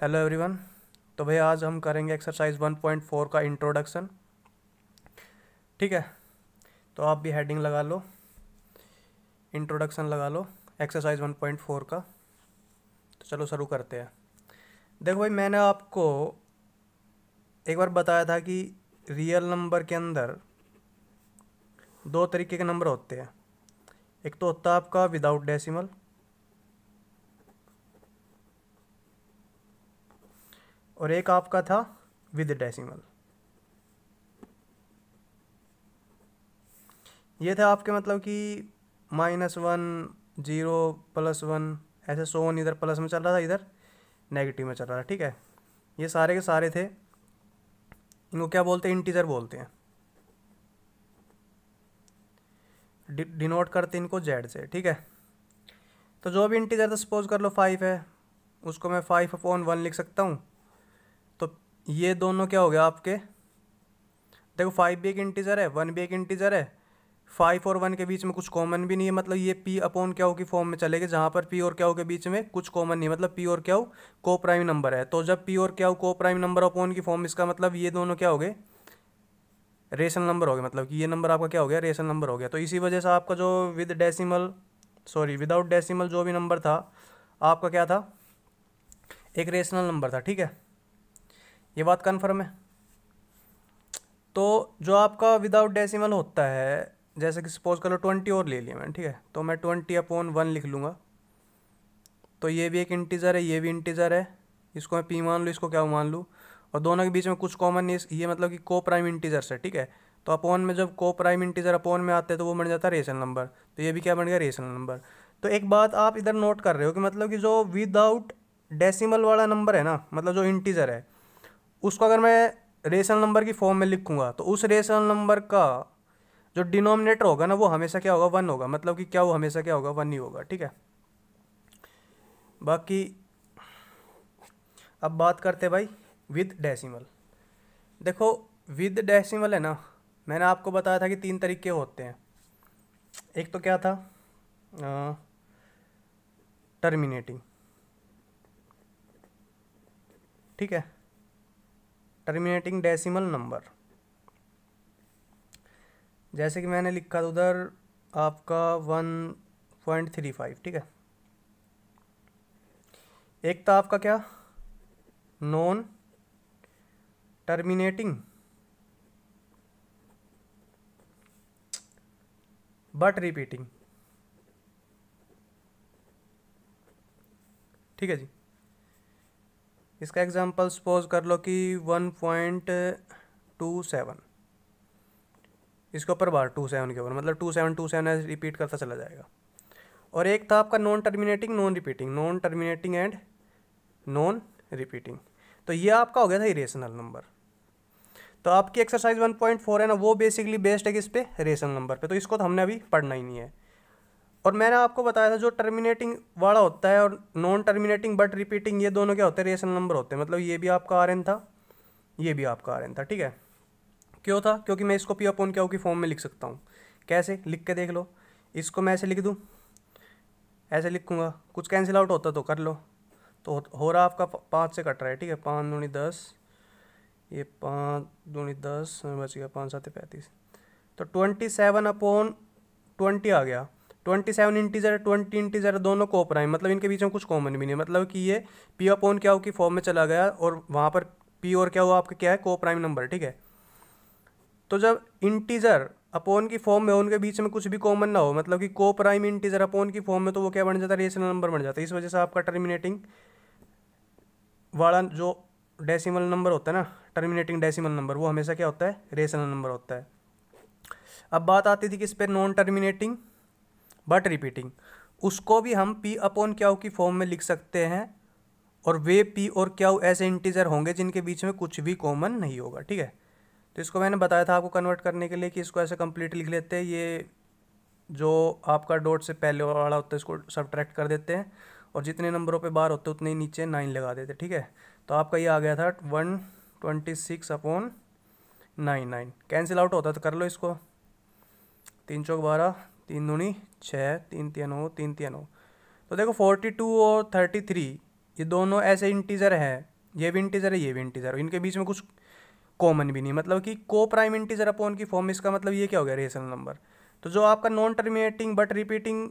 hello everyone तो भाई आज हम करेंगे एक्सरसाइज 1.4 का इंट्रोडक्शन ठीक है तो आप भी हेडिंग लगा लो इंट्रोडक्शन लगा लो एक्सरसाइज 1.4 का तो चलो शुरू करते हैं देखो भाई मैंने आपको एक बार बताया था कि रियल नंबर के अंदर दो तरीके के नंबर होते हैं एक तो होता है आपका विदाउट डेसिमल और एक आपका था विद डेसिमल ये था आपके मतलब कि minus one zero plus one ऐसे सो वन इधर प्लस में चल रहा था इधर नेगेटिव में चल रहा था ठीक है ये सारे के सारे थे इनको क्या बोलते हैं इंटीजर बोलते हैं डिनोट करते इनको जेड से ठीक है तो जो भी इंटीजर था सपोज कर लो फाइव है उसको मैं फाइव अपॉन वन लिख सकता हूँ ये दोनों क्या हो गया आपके देखो फाइव भी एक इंटीजर है वन भी एक इंटीजर है फाइव और वन के बीच में कुछ कॉमन भी नहीं है मतलब ये पी अपॉन क्या हो की फॉर्म में चलेगा जहाँ पर पी और क्या हो के बीच में कुछ कॉमन नहीं मतलब पी और क्या हो को प्राइम नंबर है तो जब पी और क्या हो को प्राइम नंबर अपॉन की फॉर्म इसका मतलब ये दोनों क्या हो गए रेशनल नंबर हो गए मतलब कि ये नंबर आपका क्या हो गया रेशन नंबर हो गया तो इसी वजह से आपका जो with decimal sorry without decimal जो भी नंबर था आपका क्या था एक रेशनल नंबर था ठीक है ये बात कन्फर्म है तो जो आपका विदाउट डेसिमल होता है जैसे कि सपोज कर लो ट्वेंटी और ले लिया मैंने ठीक है तो मैं ट्वेंटी अपॉन वन लिख लूँगा तो ये भी एक इंटीज़र है ये भी इंटीज़र है इसको मैं पी मान लूँ इसको क्या मान लूँ और दोनों के बीच में कुछ कॉमन नहीं ये मतलब कि को प्राइम इंटीज़र से ठीक है तो अपॉन में जब को प्राइम इंटीजर अपॉन में आते हैं तो वो बन जाता है रेशनल नंबर तो ये भी क्या बन गया रेशनल नंबर तो एक बात आप इधर नोट कर रहे हो कि मतलब कि जो विदाउट डेसिमल वाला नंबर है ना मतलब जो इंटीजर है उसको अगर मैं रेशनल नंबर की फॉर्म में लिखूँगा तो उस रेशनल नंबर का जो डिनोमिनेटर होगा ना वो हमेशा क्या होगा वन होगा मतलब कि क्या वो हमेशा क्या होगा वन ही होगा ठीक है बाकी अब बात करते भाई विद डेसिमल देखो विद डेसिमल है ना मैंने आपको बताया था कि तीन तरीके होते हैं एक तो क्या था आ, टर्मिनेटिंग ठीक है टर्मिनेटिंग डेसिमल नंबर जैसे कि मैंने लिखा था उधर आपका वन पॉइंट थ्री फाइव ठीक है एक था आपका क्या नॉन टर्मिनेटिंग बट रिपीटिंग ठीक है जी इसका एग्जांपल सपोज कर लो कि वन पॉइंट टू सेवन इसके ऊपर बार टू सेवन के ऊपर मतलब two seven two seven repeat करता चला जाएगा और एक था आपका non terminating non repeating non terminating and non repeating तो ये आपका हो गया था इरेशनल नंबर तो आपकी एक्सरसाइज 1.4 है ना वो बेसिकली बेस्ड है किस पे रेशनल नंबर पे तो इसको तो हमने अभी पढ़ना ही नहीं है और मैंने आपको बताया था जो टर्मिनेटिंग वाला होता है और नॉन टर्मिनेटिंग बट रिपीटिंग ये दोनों क्या होते हैं रेशनल नंबर होते हैं मतलब ये भी आपका आर था ये भी आपका आर था ठीक है क्यों था क्योंकि मैं इसको पी अपॉन क्यू की फॉर्म में लिख सकता हूँ कैसे लिख के देख लो इसको मैं ऐसे लिख दूँ ऐसे लिखूँगा कुछ कैंसिल आउट होता तो कर लो तो हो रहा आपका पाँच से कट रहा है ठीक है पाँच दूनी दस ये पाँच दूनी दस बच गया पाँच सात पैंतीस तो ट्वेंटी सेवन अपॉन ट्वेंटी आ गया twenty seven integer twenty integer दोनों को प्राइम मतलब इनके बीच में कुछ कॉमन भी नहीं मतलब कि ये पी अपॉन क्या हो कि फॉर्म में चला गया और वहाँ पर पी और क्या हुआ आपका क्या है को प्राइम नंबर ठीक है तो जब इंटीजर अपोन की फॉर्म में उनके बीच में कुछ भी कॉमन ना हो मतलब कि को प्राइम इंटीजर अपोन की फॉर्म में तो वो क्या बन जाता है रेशनल नंबर बन जाता है इस वजह से आपका टर्मिनेटिंग वाला जो डेसिमल नंबर होता है ना टर्मिनेटिंग डेसिमल नंबर वो हमेशा क्या होता है रेशनल नंबर होता है अब बात आती थी कि इस पर नॉन टर्मिनेटिंग बट रिपीटिंग उसको भी हम पी अपॉन क्या की फॉर्म में लिख सकते हैं और वे पी और क्याओ ऐसे इंटीजर होंगे जिनके बीच में कुछ भी कॉमन नहीं होगा ठीक है तो इसको मैंने बताया था आपको कन्वर्ट करने के लिए कि इसको ऐसे कंप्लीट लिख लेते हैं ये जो आपका डॉट से पहले वाला होता है इसको सब्ट्रैक्ट कर देते हैं और जितने नंबरों पे बार होते उतने ही नीचे नाइन लगा देते ठीक है तो आपका ये आ गया था one twenty six upon nine nine cancel out होता तो कर लो इसको तीन चौक बारह तीन दूनी छः तीन तीन हो तीन तीन हो तो देखो फोर्टी टू और थर्टी थ्री ये दोनों ऐसे इंटीजर हैं ये भी इंटीजर है ये भी इंटीजर है इनके बीच में कुछ कॉमन भी नहीं मतलब कि को प्राइम इंटीजर अपॉन की फॉर्म इसका मतलब ये क्या हो गया रेशनल नंबर तो जो आपका non terminating but repeating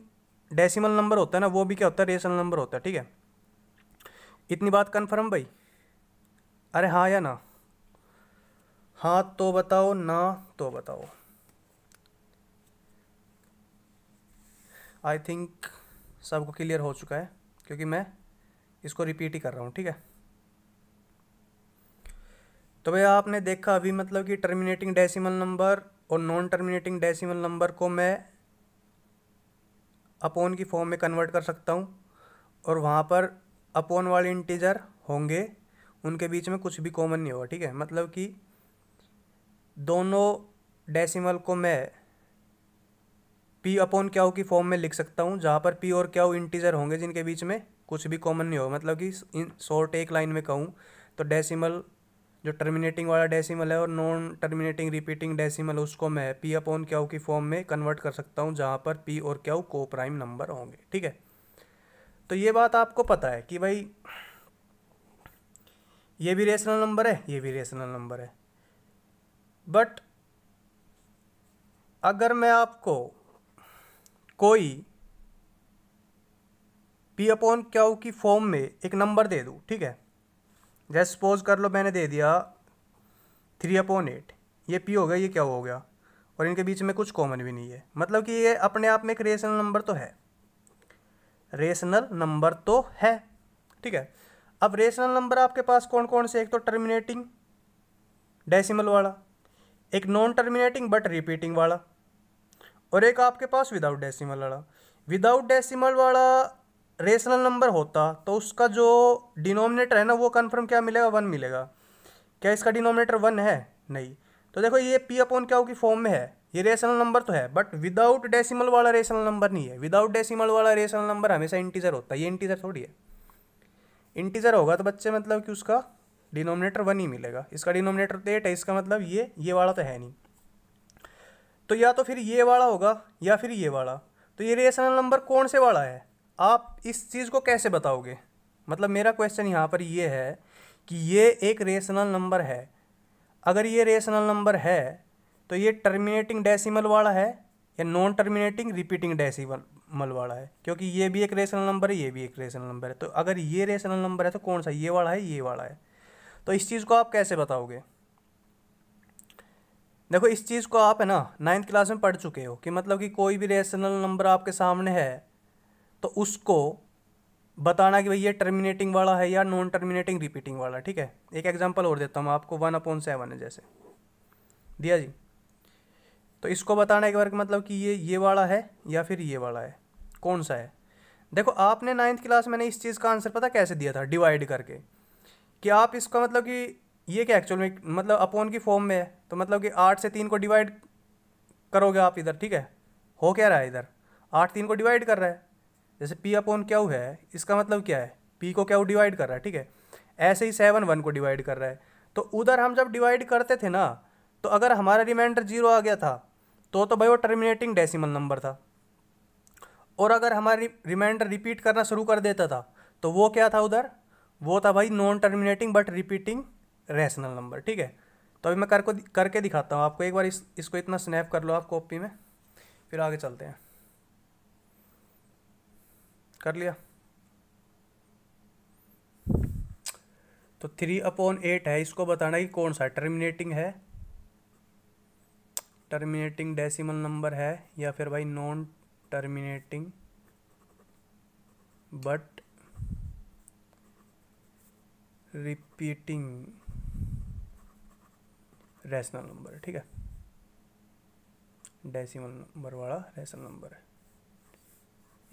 decimal number होता है ना वो भी क्या होता है रेशनल नंबर होता है ठीक है इतनी बात कन्फर्म भाई अरे हाँ या ना हाँ तो बताओ ना तो बताओ आई थिंक सबको क्लियर हो चुका है क्योंकि मैं इसको रिपीट ही कर रहा हूँ ठीक है तो भैया आपने देखा अभी मतलब कि टर्मिनेटिंग डेसिमल नंबर और नॉन टर्मिनेटिंग डेसिमल नंबर को मैं अपोन की फॉर्म में कन्वर्ट कर सकता हूँ और वहाँ पर अपोन वाले इंटीजर होंगे उनके बीच में कुछ भी कॉमन नहीं होगा ठीक है मतलब कि दोनों डेसिमल को मैं पी अपॉन क्याओ की फॉर्म में लिख सकता हूँ जहाँ पर पी और क्याओ इंटीजर होंगे जिनके बीच में कुछ भी कॉमन नहीं हो मतलब कि इन शॉर्ट एक लाइन में कहूँ तो डेसिमल जो टर्मिनेटिंग वाला डेसिमल है और नॉन टर्मिनेटिंग रिपीटिंग डेसिमल उसको मैं पी अपॉन क्याओ की फॉर्म में कन्वर्ट कर सकता हूँ जहाँ पर पी और क्याओ को प्राइम नंबर होंगे ठीक है तो ये बात आपको पता है कि भाई ये भी रेशनल नंबर है ये भी रेशनल नंबर है बट अगर मैं आपको कोई पी अपॉन क्यू की फॉर्म में एक नंबर दे दूँ ठीक है जैसे सपोज कर लो मैंने दे दिया थ्री अपॉन एट ये पी हो गया ये क्या हो गया और इनके बीच में कुछ कॉमन भी नहीं है मतलब कि ये अपने आप में एक रेशनल नंबर तो है रेशनल नंबर तो है ठीक है अब रेशनल नंबर आपके पास कौन कौन से एक तो टर्मिनेटिंग डेसिमल वाला एक नॉन टर्मिनेटिंग बट रिपीटिंग वाला और एक आपके पास विदाउट डेसिमल वाला विदाउट डेसिमल वाला रेशनल नंबर होता तो उसका जो डिनोमिनेटर है ना वो कन्फर्म क्या मिलेगा वन मिलेगा क्या इसका डिनोमिनेटर वन है नहीं तो देखो ये पी अपॉन क्या की फॉर्म में है ये रेशनल नंबर तो है बट विदाउट डेसिमल वाला रेशनल नंबर नहीं है विदाउट डेसिमल वाला रेशनल नंबर हमेशा इंटीजर होता है ये इंटीजर थोड़ी है इंटीजर होगा तो बच्चे मतलब कि उसका डिनोमिनेटर वन ही मिलेगा इसका डिनोमिनेटर तो एट है इसका मतलब ये ये वाला तो है नहीं तो या तो फिर ये वाला होगा या फिर ये वाला तो ये रेशनल नंबर कौन से वाला है आप इस चीज़ को कैसे बताओगे मतलब मेरा क्वेश्चन यहाँ पर ये है कि ये एक रेशनल नंबर है अगर ये रेशनल नंबर है तो ये टर्मिनेटिंग डेसिमल वाला है या नॉन टर्मिनेटिंग रिपीटिंग डेसिमल वाला है क्योंकि ये भी एक रेशनल नंबर है ये भी एक रेशनल नंबर है तो अगर ये रेशनल नंबर है तो कौन सा ये वाला है ये वाला है तो इस चीज़ को आप कैसे बताओगे देखो इस चीज़ को आप है ना नाइन्थ क्लास में पढ़ चुके हो कि मतलब कि कोई भी रेशनल नंबर आपके सामने है तो उसको बताना कि भाई ये टर्मिनेटिंग वाला है या नॉन टर्मिनेटिंग रिपीटिंग वाला ठीक है एक एग्जांपल और देता हूँ आपको वन अपॉन सेवन है जैसे दिया जी तो इसको बताना एक बार कि मतलब कि ये ये वाला है या फिर ये वाला है कौन सा है देखो आपने नाइन्थ क्लास मैंने इस चीज़ का आंसर पता कैसे दिया था डिवाइड करके कि आप इसका मतलब कि ये क्या एक्चुअल में मतलब अपॉन की फॉर्म में है तो मतलब कि आठ से तीन को डिवाइड करोगे आप इधर ठीक है हो क्या रहा है इधर आठ तीन को डिवाइड कर रहा है जैसे पी अपॉन हुआ है इसका मतलब क्या है पी को क्या डिवाइड कर रहा है ठीक है ऐसे ही सेवन वन को डिवाइड कर रहा है तो उधर हम जब डिवाइड करते थे ना तो अगर हमारा रिमाइंडर जीरो आ गया था तो तो भाई वो टर्मिनेटिंग डेसिमल नंबर था और अगर हमारा रिमाइंडर रिपीट करना शुरू कर देता था तो वो क्या था उधर वो था भाई non terminating but repeating rational number ठीक है तो अभी मैं कर को करके दिखाता हूँ आपको एक बार इस इसको इतना स्नैप कर लो आप कॉपी में फिर आगे चलते हैं कर लिया तो थ्री अपॉन एट है इसको बताना कि कौन सा टर्मिनेटिंग है टर्मिनेटिंग डेसिमल नंबर है या फिर भाई non terminating but repeating rational number है ठीक है डेसिमल नंबर वाला रैशनल नंबर है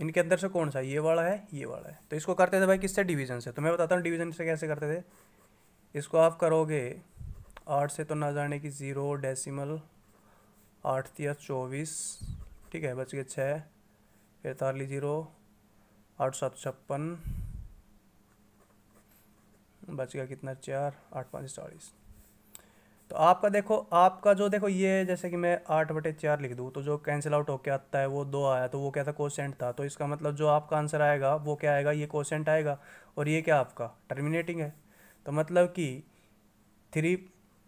इनके अंदर से कौन सा ये वाला है ये वाला है तो इसको करते थे भाई किससे डिवीजन से तो मैं बताता हूँ डिवीजन से कैसे करते थे इसको आप करोगे आठ से तो ना जाने की ज़ीरो डेसिमल आठ तीस चौबीस ठीक है बच गए छः पैंतालीस ज़ीरो आठ सात छप्पन बच गया कितना चार आठ पाँच चालीस तो आपका देखो आपका जो देखो ये जैसे कि मैं आठ बटे चार लिख दूँ तो जो कैंसिल आउट होकर आता है वो दो आया तो वो क्या था कोसेंट था तो इसका मतलब जो आपका आंसर आएगा वो क्या आएगा ये कोसेंट आएगा और ये क्या आपका टर्मिनेटिंग है तो मतलब कि थ्री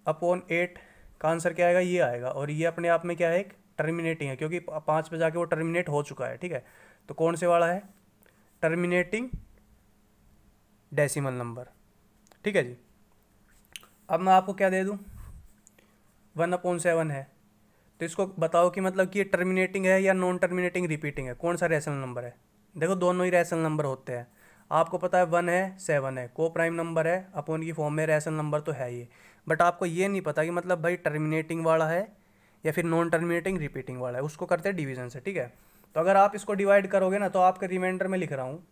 अपॉन एट का आंसर क्या आएगा ये आएगा और ये अपने आप में क्या है एक टर्मिनेटिंग है क्योंकि पाँच पे जाके वो टर्मिनेट हो चुका है ठीक है तो कौन से वाला है टर्मिनेटिंग डेसिमल नंबर ठीक है जी अब मैं आपको क्या दे दूँ वन अपॉन सेवन है तो इसको बताओ कि मतलब कि ये टर्मिनेटिंग है या नॉन टर्मिनेटिंग रिपीटिंग है कौन सा रैशनल नंबर है देखो दोनों ही रैशनल नंबर होते हैं आपको पता है वन है सेवन है को प्राइम नंबर है अपोन की फॉर्म में रैशनल नंबर तो है ये बट आपको ये नहीं पता कि मतलब भाई टर्मिनेटिंग वाला है या फिर नॉन टर्मिनेटिंग रिपीटिंग वाला है उसको करते हैं डिवीजन से ठीक है तो अगर आप इसको डिवाइड करोगे ना तो आपके रिमाइंडर में लिख रहा हूँ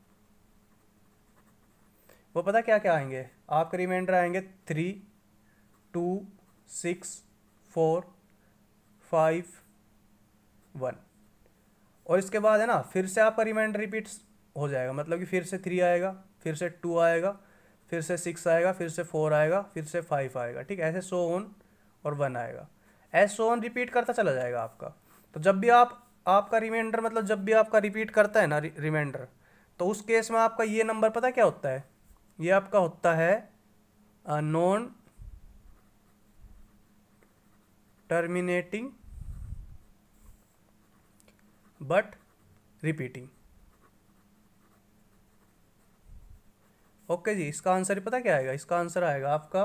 वो पता क्या क्या आएंगे आपके रिमाइंडर आएंगे three two six four five one और इसके बाद है ना फिर से आपका रिमाइंडर रिपीट हो जाएगा मतलब कि फिर से थ्री आएगा फिर से टू आएगा फिर से सिक्स आएगा फिर से फोर आएगा फिर से फाइव आएगा ठीक है ऐसे सो ऑन और वन आएगा ऐसे सो ऑन रिपीट करता चला जाएगा आपका तो जब भी आप आपका रिमाइंडर मतलब जब भी आपका रिपीट करता है ना रिमाइंडर तो उस केस में आपका ये नंबर पता क्या होता है ये आपका होता है non terminating but repeating okay जी इसका आंसर पता क्या आएगा इसका आंसर आएगा आपका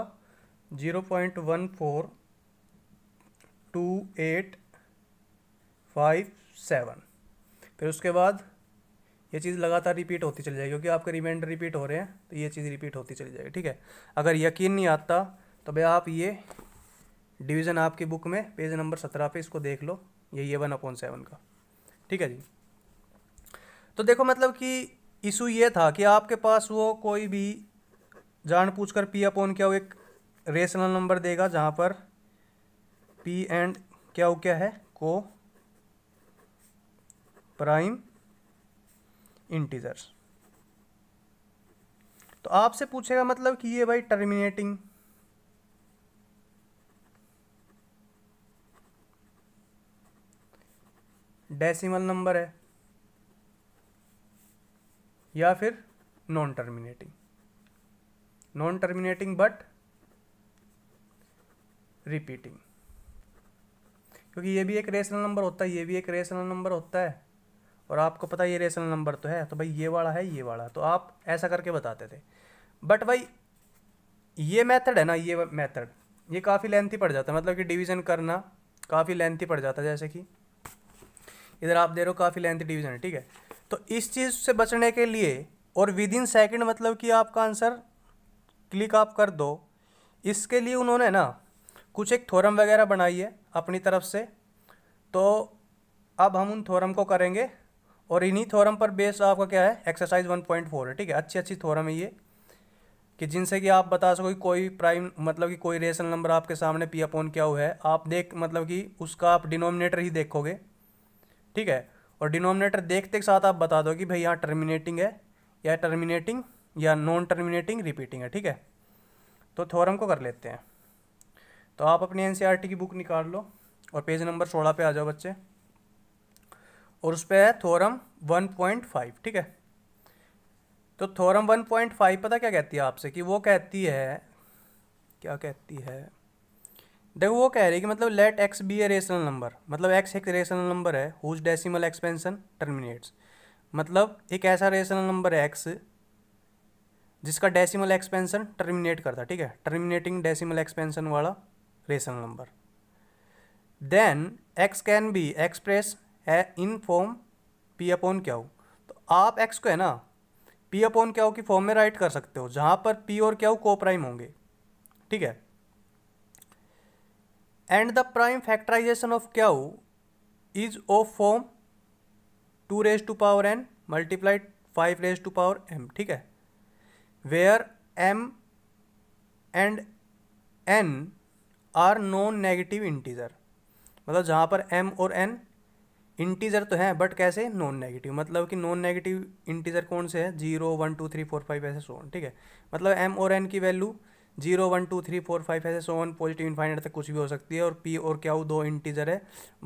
zero point one four two eight five seven फिर उसके बाद ये चीज़ लगातार रिपीट होती चली जाएगी क्योंकि आपके रिमाइंडर रिपीट हो रहे हैं तो ये चीज़ रिपीट होती चली जाएगी ठीक है अगर यकीन नहीं आता तो भाई आप ये डिवीज़न आपकी बुक में पेज नंबर सत्रह पे इसको देख लो ये ये वन अपॉन सेवन का ठीक है जी तो देखो मतलब कि इशू ये था कि आपके पास वो कोई भी जान पूछ कर पी अपॉन क्या हो एक रेशनल नंबर देगा जहाँ पर पी एंड क्या हो क्या है को प्राइम इंटीजर्स तो आपसे पूछेगा मतलब कि ये भाई टर्मिनेटिंग डेसिमल नंबर है या फिर non terminating non terminating but repeating क्योंकि ये भी एक रेशनल नंबर होता है ये भी एक रेशनल नंबर होता है और आपको पता है ये रेशनल नंबर तो है तो भाई ये वाला है ये वाला तो आप ऐसा करके बताते थे बट भाई ये मेथड है ना ये मेथड ये काफ़ी लेंथी पड़ जाता है मतलब कि डिवीज़न करना काफ़ी लेंथी पड़ जाता है जैसे कि इधर आप दे रहे हो काफ़ी लेंथ डिवीजन है ठीक है तो इस चीज़ से बचने के लिए और विद इन सेकेंड मतलब कि आपका आंसर क्लिक आप कर दो इसके लिए उन्होंने ना कुछ एक थोरम वगैरह बनाई है अपनी तरफ से तो अब हम उन थोरम को करेंगे और इन्हीं थोरम पर बेस आपका क्या है एक्सरसाइज वन पॉइंट फोर है ठीक है अच्छी अच्छी थोरम है ये कि जिनसे कि आप बता सको कि कोई प्राइम मतलब कि कोई रेशनल नंबर आपके सामने पी अपोन क्या हुआ है आप देख मतलब कि उसका आप डिनोमिनेटर ही देखोगे ठीक है और डिनोमिनेटर देखते के साथ आप बता दो कि भाई यहाँ टर्मिनेटिंग है या टर्मिनेटिंग या नॉन टर्मिनेटिंग रिपीटिंग है ठीक है तो थ्योरम को कर लेते हैं तो आप अपनी एन e की बुक निकाल लो और पेज नंबर सोलह पे आ जाओ बच्चे और उस पर है थोरम वन पॉइंट फाइव ठीक है तो थोरम वन पॉइंट फाइव पता क्या कहती है आपसे कि वो कहती है क्या कहती है देखो वो कह रही है कि मतलब let x be a rational number मतलब एक्स एक रेशनल नंबर है हुज डेसिमल एक्सपेंशन टर्मिनेट्स मतलब एक ऐसा रेशनल नंबर है एक्स जिसका डेसिमल एक्सपेंशन टर्मिनेट करता ठीक है टर्मिनेटिंग डेसिमल एक्सपेंशन वाला rational number then x can be express है in form P upon q हो तो आप एक्स को है ना पी अपॉन क्या हो की फॉर्म में राइट कर सकते हो जहाँ पर पी और क्या हो को प्राइम होंगे ठीक है and the prime factorization of q is of form two raise to power n multiplied five raise to power m ठीक है where m and n are non negative integer मतलब जहाँ पर एम और N integer तो हैं but कैसे non negative मतलब कि नॉन नेगेटिव इंटीजर कौन से है zero one two three four five ऐसे सोन ठीक है मतलब एम और एन की value zero one two three four five ऐसे सो वन पॉजिटिव इन्फाइनेट तक कुछ भी हो सकती है और पी और क्या दो इंटीजर है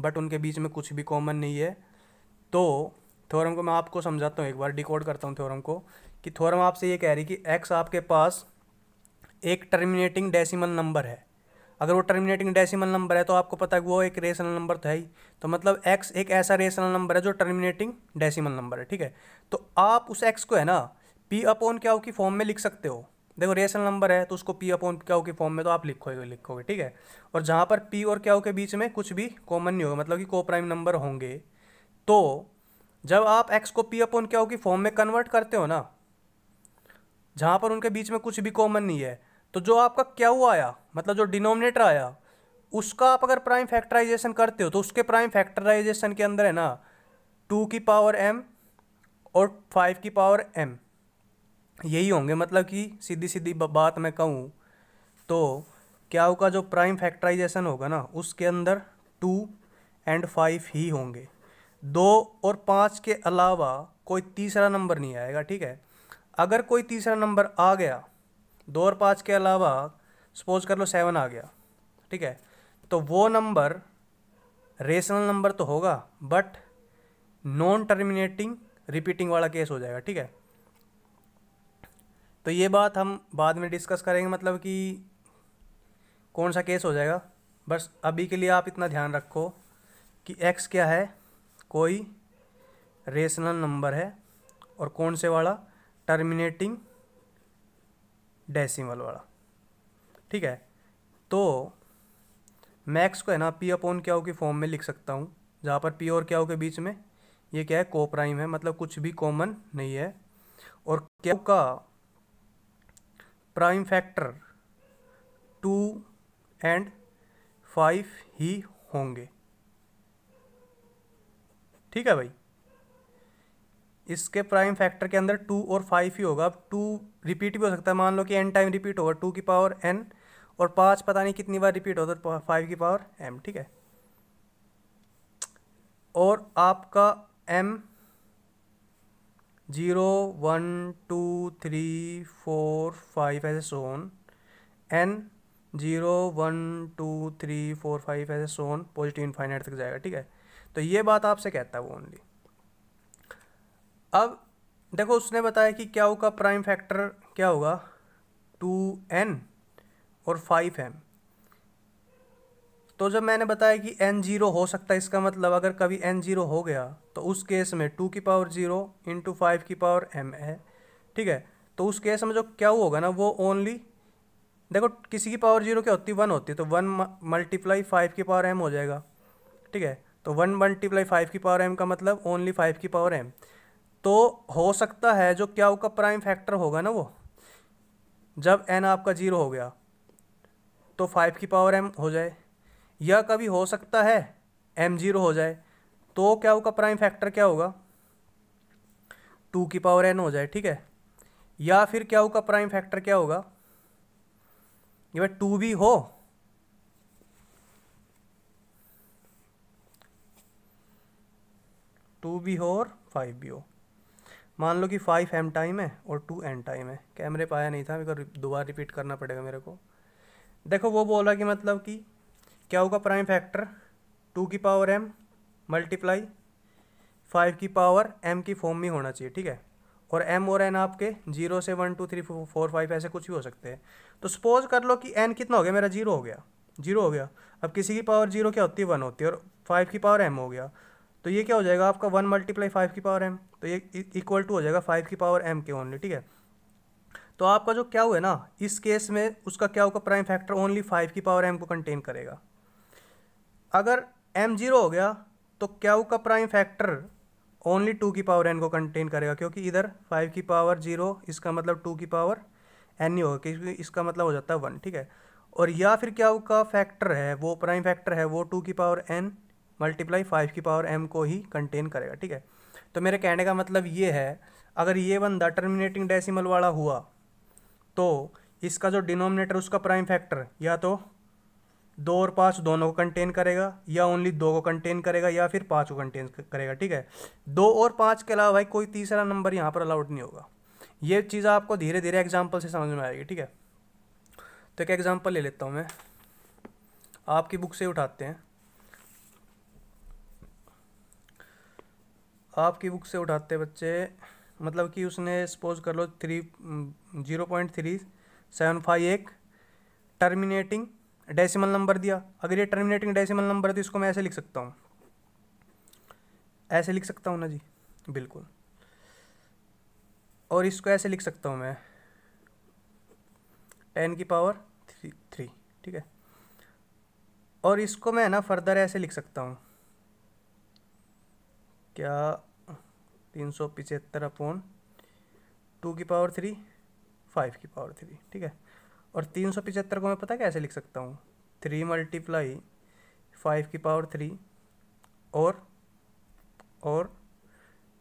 बट उनके बीच में कुछ भी कॉमन नहीं है तो थ्योरम को मैं आपको समझाता हूँ एक बार डिकोड करता हूँ थ्योरम को कि थ्योरम आपसे ये कह रही कि एक्स आपके पास एक टर्मिनेटिंग डेसिमल नंबर है अगर वो टर्मिनेटिंग डेसिमल नंबर है तो आपको पता है वो एक रेशनल नंबर तो है ही तो मतलब एक्स एक ऐसा रेशनल नंबर है जो टर्मिनेटिंग डेसिमल नंबर है ठीक है तो आप उस एक्स को है ना पी अपॉन क्या की फॉर्म में लिख सकते हो देखो रेशनल नंबर है तो उसको पी अपॉन क्या के फॉर्म में तो आप लिखोगे लिखोगे ठीक है और जहाँ पर पी और क्या के बीच में कुछ भी कॉमन नहीं होगा मतलब कि को प्राइम नंबर होंगे तो जब आप एक्स को पी अपॉन क्या की फॉर्म में कन्वर्ट करते हो ना जहाँ पर उनके बीच में कुछ भी कॉमन नहीं है तो जो आपका क्या हुआ आया मतलब जो डिनोमिनेटर आया उसका आप अगर प्राइम फैक्टराइजेशन करते हो तो उसके प्राइम फैक्टराइजेशन के अंदर है ना टू की पावर एम और फाइव की पावर एम यही होंगे मतलब कि सीधी सीधी बात मैं कहूँ तो क्या होगा जो प्राइम फैक्टराइजेशन होगा ना उसके अंदर टू एंड फाइव ही होंगे दो और पाँच के अलावा कोई तीसरा नंबर नहीं आएगा ठीक है अगर कोई तीसरा नंबर आ गया दो और पाँच के अलावा सपोज कर लो सेवन आ गया ठीक है तो वो नंबर रेशनल नंबर तो होगा बट नॉन टर्मिनेटिंग रिपीटिंग वाला केस हो जाएगा ठीक है तो ये बात हम बाद में डिस्कस करेंगे मतलब कि कौन सा केस हो जाएगा बस अभी के लिए आप इतना ध्यान रखो कि एक्स क्या है कोई रेशनल नंबर है और कौन से वाला टर्मिनेटिंग डेसिमल वाला ठीक है तो मैक्स को है ना पी अपोन क्या हो के फॉर्म में लिख सकता हूँ जहाँ पर पी और क्या हो के बीच में ये क्या है कोप्राइम है मतलब कुछ भी कॉमन नहीं है और क्या का prime factor two and five ही होंगे ठीक है भाई इसके प्राइम फैक्टर के अंदर टू और फाइव ही होगा अब टू रिपीट भी हो सकता है मान लो कि एन टाइम रिपीट होगा टू की पावर एन और पाँच पता नहीं कितनी बार रिपीट होता है फाइव तो की पावर एम ठीक है और आपका M zero one two three four five as a son N zero one two three four five as a son positive infinite तक जाएगा ठीक है तो ये बात आपसे कहता है वो ओनली अब देखो उसने बताया कि क्या होगा प्राइम फैक्टर क्या होगा टू एन और फाइव एम तो जब मैंने बताया कि एन जीरो हो सकता है इसका मतलब अगर कभी एन जीरो हो गया तो उस केस में टू की पावर जीरो इंटू फाइव की पावर एम है ठीक है तो उस केस में जो क्या होगा ना वो ओनली देखो किसी की पावर जीरो क्या होती है वन होती है तो वन मल्टीप्लाई फाइव की पावर एम हो जाएगा ठीक है तो वन मल्टीप्लाई फाइव की पावर एम का मतलब ओनली फाइव की पावर एम तो हो सकता है जो क्या का प्राइम फैक्टर होगा ना वो जब एन आपका जीरो हो गया तो फाइव की पावर एम हो जाए या कभी हो सकता है एम जीरो हो जाए तो क्या होगा प्राइम फैक्टर क्या होगा टू की पावर एन हो जाए ठीक है या फिर क्या होगा प्राइम फैक्टर क्या होगा ये भाई टू भी हो टू भी हो और फाइव भी हो मान लो कि फाइव एम टाइम है और टू एन टाइम है कैमरे पाया नहीं था मेरे को दोबारा रिपीट करना पड़ेगा मेरे को देखो वो बोला कि मतलब कि क्या होगा प्राइम फैक्टर टू की पावर एम मल्टीप्लाई फाइव की पावर एम की फॉर्म में होना चाहिए ठीक है और एम और एन आपके जीरो से one two three four five ऐसे कुछ भी हो सकते हैं तो सपोज कर लो कि एन कितना हो गया मेरा जीरो हो गया जीरो हो गया अब किसी की पावर जीरो क्या होती है वन होती है और फाइव की पावर एम हो गया तो ये क्या हो जाएगा आपका वन मल्टीप्लाई फाइव की पावर एम तो ये इक्वल e, टू हो जाएगा फाइव की पावर एम के ओनली ठीक है तो आपका जो क्या हुआ है ना इस केस में उसका क्या होगा प्राइम फैक्टर ओनली फाइव की पावर एम को कंटेन करेगा अगर एम जीरो हो गया तो क्या का प्राइम फैक्टर ओनली टू की पावर एन को कंटेन करेगा क्योंकि इधर फाइव की पावर जीरो इसका मतलब टू की पावर एन ही होगा क्योंकि इसका मतलब हो जाता है वन ठीक है और या फिर क्या का फैक्टर है वो प्राइम फैक्टर है वो टू की पावर एन मल्टीप्लाई फाइव की पावर एम को ही कंटेन करेगा ठीक है तो मेरे कहने का मतलब ये है अगर ये बंदा टर्मिनेटिंग डेसिमल वाला हुआ तो इसका जो डिनोमिनेटर उसका प्राइम फैक्टर या तो दो और पाँच दोनों को कंटेन करेगा या ओनली दो को कंटेन करेगा या फिर पाँच को कंटेन करेगा ठीक है दो और पाँच के अलावा भाई कोई तीसरा नंबर यहाँ पर अलाउड नहीं होगा ये चीज़ आपको धीरे धीरे एग्जाम्पल से समझ में आएगी ठीक है तो एक एग्जाम्पल ले लेता हूँ मैं आपकी बुक से उठाते हैं आपकी बुक से उठाते बच्चे मतलब कि उसने सपोज कर लो three zero point three seven five एक टर्मिनेटिंग डेसिमल नंबर दिया अगर ये टर्मिनेटिंग डेसिमल नंबर है तो इसको मैं ऐसे लिख सकता हूँ ऐसे लिख सकता हूँ ना जी बिल्कुल और इसको ऐसे लिख सकता हूँ मैं टेन की पावर थ्री थ्री ठीक है और इसको मैं ना फर्दर ऐसे लिख सकता हूँ क्या तीन सौ पिचहत्तर अपॉन टू की पावर थ्री फाइव की पावर थ्री ठीक है और तीन सौ पिचहत्तर को मैं पता कैसे लिख सकता हूँ थ्री मल्टीप्लाई फाइव की पावर थ्री और और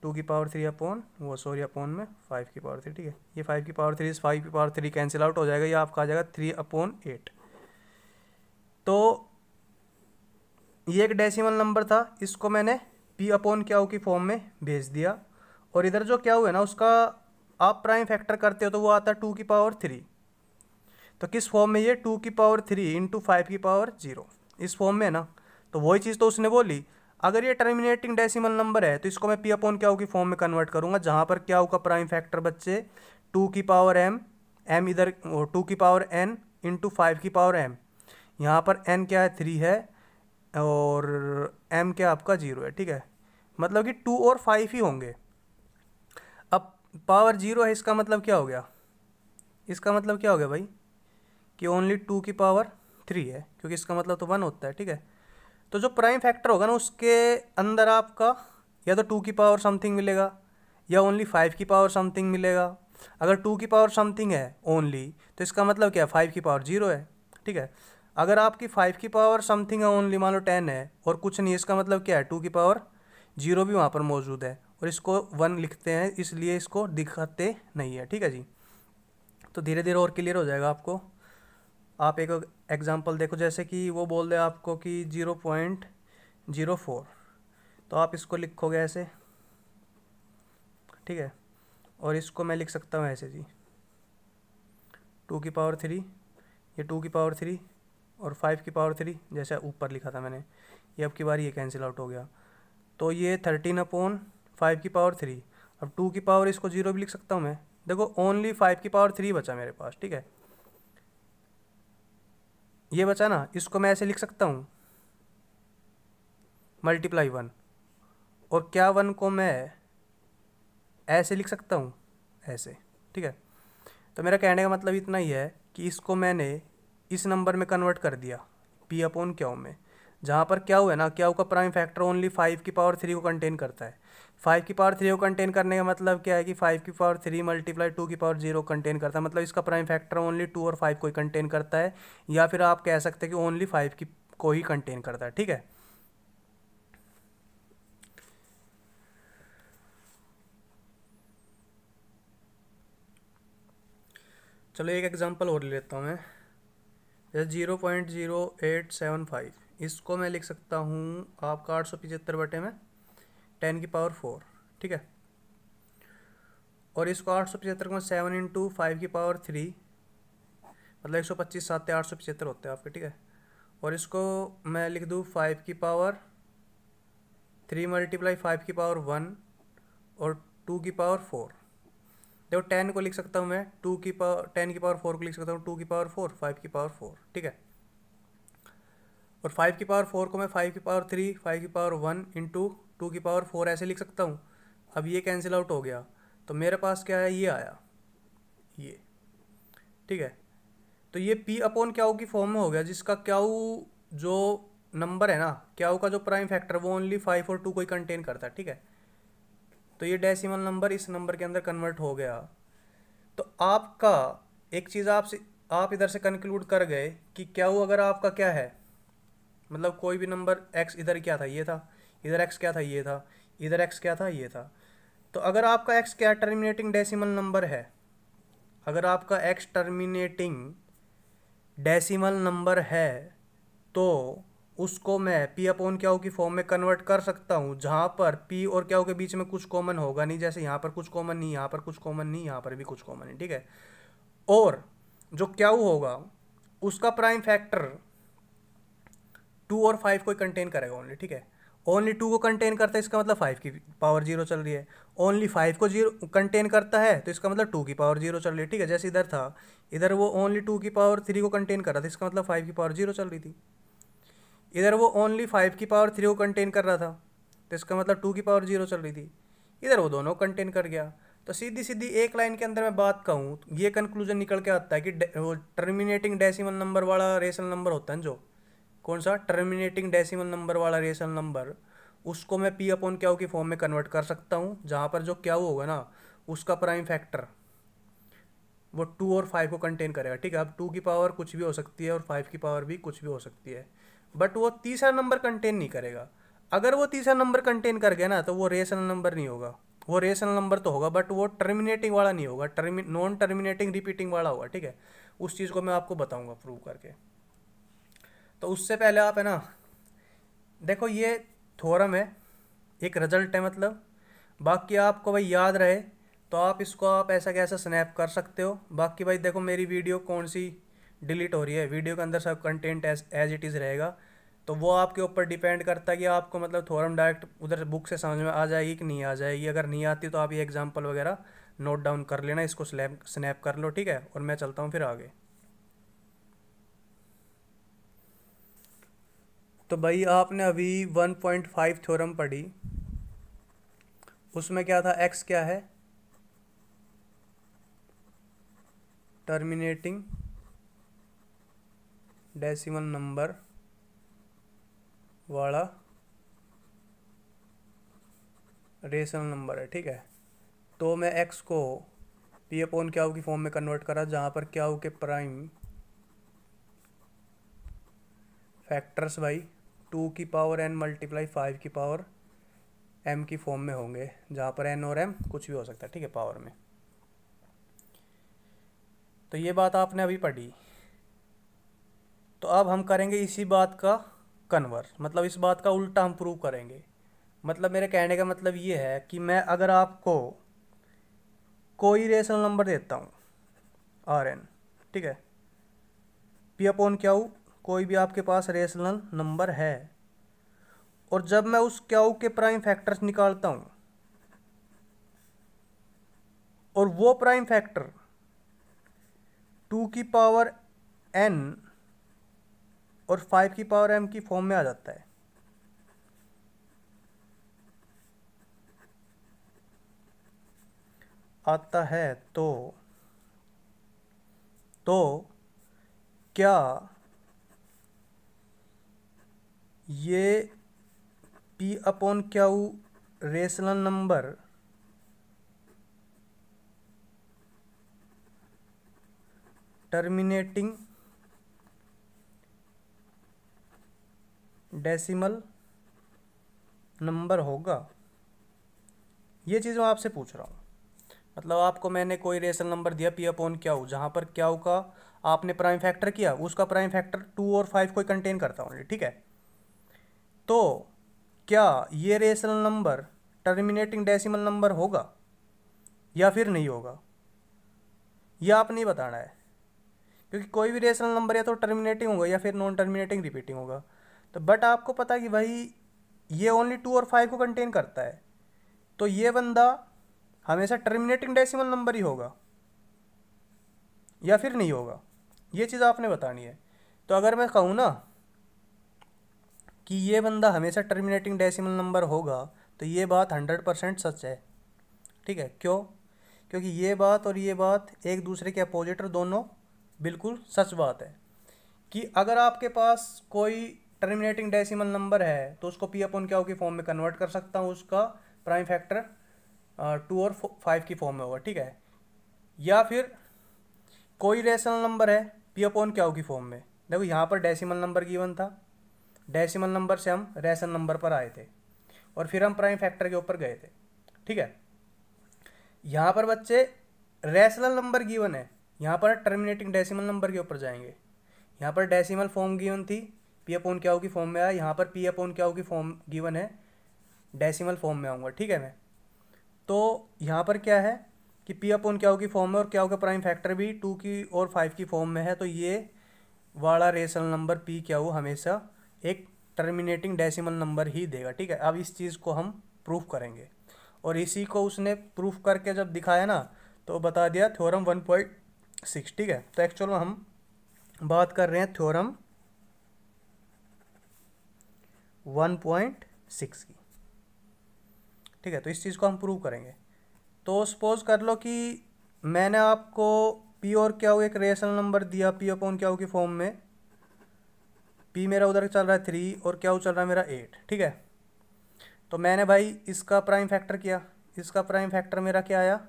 टू की पावर थ्री अपॉन वो सॉरी अपॉन में फाइव की पावर थ्री ठीक है ये फाइव की पावर थ्री इस फाइव की पावर थ्री कैंसिल आउट हो जाएगा ये आपका आ जाएगा थ्री अपॉन एट तो ये एक डेसिमल नंबर था इसको मैंने पी अपॉन क्या की फॉर्म में भेज दिया और इधर जो क्या हुआ ना उसका आप प्राइम फैक्टर करते हो तो वो आता है टू की पावर थ्री तो किस फॉर्म में ये टू की पावर थ्री इंटू फाइव की पावर जीरो इस फॉर्म में है ना तो वही चीज़ तो उसने बोली अगर ये टर्मिनेटिंग डेसिमल नंबर है तो इसको मैं पी अपॉन क्या की फॉर्म में कन्वर्ट करूँगा जहाँ पर क्या होगा प्राइम फैक्टर बच्चे टू की पावर एम एम इधर टू की पावर एन इंटू फाइव की पावर एम यहाँ पर एन क्या है थ्री है और एम क्या आपका जीरो है ठीक है मतलब कि टू और फाइव ही होंगे अब पावर जीरो है इसका मतलब क्या हो गया इसका मतलब क्या हो गया भाई कि ओनली टू की पावर थ्री है क्योंकि इसका मतलब तो वन होता है ठीक है तो जो प्राइम फैक्टर होगा ना उसके अंदर आपका या तो टू की पावर समथिंग मिलेगा या ओनली फाइव की पावर समथिंग मिलेगा अगर टू की पावर समथिंग है ओनली तो इसका मतलब क्या है फाइव की पावर जीरो है ठीक है अगर आपकी फाइव की पावर समथिंग है ओनली मान लो टेन है और कुछ नहीं इसका मतलब क्या है टू की पावर जीरो भी वहाँ पर मौजूद है और इसको वन लिखते हैं इसलिए इसको दिखाते नहीं है ठीक है जी तो धीरे धीरे और क्लियर हो जाएगा आपको आप एक एग्ज़ाम्पल देखो जैसे कि वो बोल दे आपको कि ज़ीरो पॉइंट ज़ीरो फोर तो आप इसको लिखोगे ऐसे ठीक है और इसको मैं लिख सकता हूँ ऐसे जी टू की पावर थ्री ये टू की पावर थ्री और फाइव की पावर थ्री जैसे ऊपर लिखा था मैंने ये अब की बार ये कैंसिल आउट हो गया तो ये थर्टीन अपॉन फाइव की पावर थ्री अब टू की पावर इसको जीरो भी लिख सकता हूँ मैं देखो ओनली फाइव की पावर थ्री बचा मेरे पास ठीक है ये बचा ना इसको मैं ऐसे लिख सकता हूँ मल्टीप्लाई वन और क्या वन को मैं ऐसे लिख सकता हूँ ऐसे ठीक है तो मेरा कहने का मतलब इतना ही है कि इसको मैंने इस नंबर में कन्वर्ट कर दिया पी अपोन क्याओ में जहाँ पर क्या हुआ है ना क्या का प्राइम फैक्टर ओनली फाइव की पावर थ्री को कंटेन करता है फाइव की पावर थ्री को कंटेन करने का मतलब क्या है कि फाइव की पावर थ्री मल्टीप्लाई टू की पावर जीरो कंटेन करता है मतलब इसका प्राइम फैक्टर ओनली टू और फाइव को ही कंटेन करता है या फिर आप कह सकते हैं कि ओनली फाइव की को ही कंटेन करता है ठीक है चलो एक एग्जांपल और लेता हूँ मैं जैसे zero point zero eight seven five इसको मैं लिख सकता हूँ आपका आठ सौ पिचहत्तर बटे में टेन की पावर फोर ठीक है और इसको आठ सौ पचहत्तर को सेवन इंटू फाइव की पावर थ्री मतलब एक सौ पच्चीस सात आठ सौ पचहत्तर होते हैं आपके ठीक है और इसको मैं लिख दूँ फाइव की पावर थ्री मल्टीप्लाई फाइव की पावर वन और टू की पावर फोर देखो टेन को लिख सकता हूँ मैं टू की पावर टेन की पावर फोर को लिख सकता हूँ टू की पावर फोर फाइव की पावर फोर ठीक है और फाइव की पावर फोर को मैं फाइव की पावर थ्री फाइव की पावर वन इंटू टू की पावर फोर ऐसे लिख सकता हूँ अब ये कैंसिल आउट हो गया तो मेरे पास क्या है ये आया ये ठीक है तो ये पी अपॉन क्या की फॉर्म में हो गया जिसका क्या जो नंबर है ना क्या का जो प्राइम फैक्टर वो ओनली फाइव और टू को ही कंटेन करता है ठीक है तो ये डेसिमल नंबर इस नंबर के अंदर कन्वर्ट हो गया तो आपका एक चीज़ आपसे आप इधर से कंक्लूड कर गए कि क्या अगर आपका क्या है मतलब कोई भी नंबर एक्स इधर क्या था ये था इधर एक्स क्या था ये था इधर एक्स क्या था ये था तो अगर आपका एक्स क्या टर्मिनेटिंग डेसिमल नंबर है अगर आपका एक्स टर्मिनेटिंग डेसिमल नंबर है तो उसको मैं पी अपोन क्या की फॉर्म में कन्वर्ट कर सकता हूँ जहाँ पर पी और क्या के बीच में कुछ कॉमन होगा नहीं जैसे यहाँ पर कुछ कॉमन नहीं यहाँ पर कुछ कॉमन नहीं यहाँ पर भी कुछ कॉमन नहीं ठीक है और जो क्या होगा उसका प्राइम फैक्टर टू और फाइव को कंटेन करेगा ओनली ठीक है ओनली टू को कंटेन करता है इसका मतलब फाइव की पावर जीरो चल रही है ओनली फाइव को जीरो कंटेन करता है तो इसका मतलब टू की पावर जीरो चल रही है ठीक है जैसे इधर था इधर वो ओनली टू की पावर थ्री को कंटेन कर रहा था इसका मतलब फाइव की पावर जीरो चल रही थी इधर वो ओनली फाइव की पावर थ्री को कंटेन कर रहा था तो इसका मतलब टू की पावर जीरो चल रही थी इधर वो दोनों कंटेन कर गया तो सीधी सीधी एक लाइन के अंदर मैं बात कहूँ तो ये कंक्लूजन निकल के आता है कि वो टर्मिनेटिंग डेसिमल नंबर वाला रेशनल नंबर होता है जो कौन सा टर्मिनेटिंग डेसिमल नंबर वाला रेशनल नंबर उसको मैं पी अपॉन क्या की फॉर्म में कन्वर्ट कर सकता हूँ जहाँ पर जो क्या होगा ना उसका प्राइम फैक्टर वो टू और फाइव को कंटेन करेगा ठीक है अब टू की पावर कुछ भी हो सकती है और फाइव की पावर भी कुछ भी हो सकती है बट वो तीसरा नंबर कंटेन नहीं करेगा अगर वो तीसरा नंबर कंटेन कर गया ना तो वो रेशनल नंबर नहीं होगा वो रेशनल नंबर तो होगा बट वो टर्मिनेटिंग वाला नहीं होगा टर्मी नॉन टर्मिनेटिंग रिपीटिंग वाला होगा ठीक है उस चीज़ को मैं आपको बताऊँगा प्रूव करके तो उससे पहले आप है ना देखो ये थोरम है एक रिजल्ट है मतलब बाकी आपको भाई याद रहे तो आप इसको आप ऐसा कैसा स्नैप कर सकते हो बाकी भाई देखो मेरी वीडियो कौन सी डिलीट हो रही है वीडियो के अंदर सब content as as it is रहेगा तो वो आपके ऊपर डिपेंड करता है कि आपको मतलब थोरम डायरेक्ट उधर बुक से समझ में आ जाएगी कि नहीं आ जाएगी अगर नहीं आती तो आप ये एग्जाम्पल वगैरह नोट डाउन कर लेना इसको स्नैप कर लो ठीक है और मैं चलता हूँ फिर आगे तो भाई आपने अभी 1.5 थ्योरम पढ़ी उसमें क्या था एक्स क्या है टर्मिनेटिंग डेसिमल नंबर वाला रेशनल नंबर है ठीक है तो मैं एक्स को पी अपॉन क्याऊ की फॉर्म में कन्वर्ट करा जहाँ पर क्याऊ के प्राइम फैक्टर्स भाई टू की पावर एन मल्टीप्लाई फाइव की पावर एम की फॉर्म में होंगे जहाँ पर एन और एम कुछ भी हो सकता है ठीक है पावर में तो ये बात आपने अभी पढ़ी तो अब हम करेंगे इसी बात का कन्वर्स मतलब इस बात का उल्टा हम प्रूव करेंगे मतलब मेरे कहने का मतलब ये है कि मैं अगर आपको कोई रेशनल नंबर देता हूँ आर एन ठीक है पी अपॉन क्या हूँ कोई भी आपके पास रेशनल नंबर है और जब मैं उस क्यू के प्राइम फैक्टर्स निकालता हूँ और वो प्राइम फैक्टर टू की पावर एन और फाइव की पावर एम की फॉर्म में आ जाता है आता है तो तो क्या ये p upon q rational number terminating decimal number होगा ये चीज़ मैं आपसे पूछ रहा हूँ मतलब आपको मैंने कोई रेशनल नंबर दिया पी अपॉन हो जहाँ पर क्या का आपने प्राइम फैक्टर किया उसका प्राइम फैक्टर टू और फाइव को कंटेन करता ओनली ठीक है तो क्या ये rational number terminating decimal number होगा या फिर नहीं होगा यह आप नहीं बताना है क्योंकि कोई भी रेशनल नंबर या तो टर्मिनेटिंग होगा या फिर नॉन टर्मिनेटिंग रिपीटिंग होगा तो बट आपको पता है कि भाई ये ओनली टू और फाइव को कंटेन करता है तो ये बंदा हमेशा टर्मिनेटिंग डेसिमल नंबर ही होगा या फिर नहीं होगा ये चीज़ आपने बतानी है तो अगर मैं कहूँ ना कि ये बंदा हमेशा टर्मिनेटिंग डेसिमल नंबर होगा तो ये बात हंड्रेड परसेंट सच है ठीक है क्यों क्योंकि ये बात और ये बात एक दूसरे के अपोजिट और दोनों बिल्कुल सच बात है कि अगर आपके पास कोई टर्मिनेटिंग डेसिमल नंबर है तो उसको पी अपन क्या होगी फॉर्म में कन्वर्ट कर सकता हूँ उसका प्राइम फैक्टर टू और फाइव की फॉर्म में होगा ठीक है या फिर कोई रेशनल नंबर है पी अपन क्या होगी फॉर्म में देखो यहाँ पर डेसिमल नंबर गिवन था डेसिमल नंबर से हम रेशन नंबर पर आए थे और फिर हम प्राइम फैक्टर के ऊपर गए थे ठीक है यहाँ पर बच्चे रेशनल नंबर गिवन है यहाँ पर टर्मिनेटिंग डेसिमल नंबर के ऊपर जाएंगे यहाँ पर डेसिमल फॉर्म गिवन थी पी ओन क्या होगी फॉर्म में आया यहाँ पर पी ओन क्या होगी फॉर्म गिवन है डेसिमल फॉर्म में आऊँगा ठीक है मैं तो यहाँ पर क्या है कि पी ओन क्या होगी फॉर्म में और क्या होगा प्राइम फैक्टर भी टू की और फाइव की फॉर्म में है तो ये वाला रेशनल नंबर पी क्या हो हमेशा एक टर्मिनेटिंग डेसिमल नंबर ही देगा ठीक है अब इस चीज़ को हम प्रूफ करेंगे और इसी को उसने प्रूफ करके जब दिखाया ना तो बता दिया थ्योरम वन पॉइंट सिक्स ठीक है तो एक्चुअल में हम बात कर रहे हैं थ्योरम वन पॉइंट सिक्स की ठीक है तो इस चीज़ को हम प्रूव करेंगे तो सपोज कर लो कि मैंने आपको पी और क्या हो एक रेशनल नंबर दिया पी अपॉन क्या हो की फॉर्म में पी मेरा उधर चल रहा है थ्री और क्या चल रहा है मेरा एट ठीक है तो मैंने भाई इसका प्राइम फैक्टर किया इसका प्राइम फैक्टर मेरा क्या आया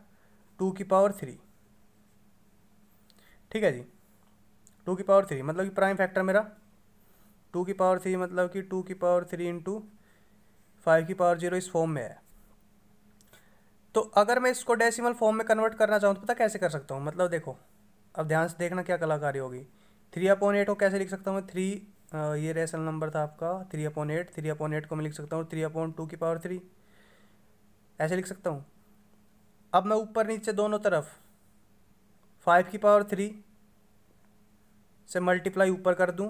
टू की पावर थ्री ठीक है जी टू की पावर थ्री मतलब कि प्राइम फैक्टर मेरा टू की पावर थ्री मतलब कि टू की पावर थ्री इंटू फाइव की पावर जीरो इस फॉर्म में है तो अगर मैं इसको डेसिमल फॉर्म में कन्वर्ट करना चाहूँ तो पता कैसे कर सकता हूँ मतलब देखो अब ध्यान से देखना क्या कलाकारी होगी थ्री अपॉन एट को कैसे लिख सकता हूँ मैं थ्री ये रेशनल नंबर था आपका three upon eight three upon eight को मैं लिख सकता हूँ थ्री अपॉइंट टू की पावर थ्री ऐसे लिख सकता हूँ अब मैं ऊपर नीचे दोनों तरफ फाइव की पावर थ्री से मल्टीप्लाई ऊपर कर दूँ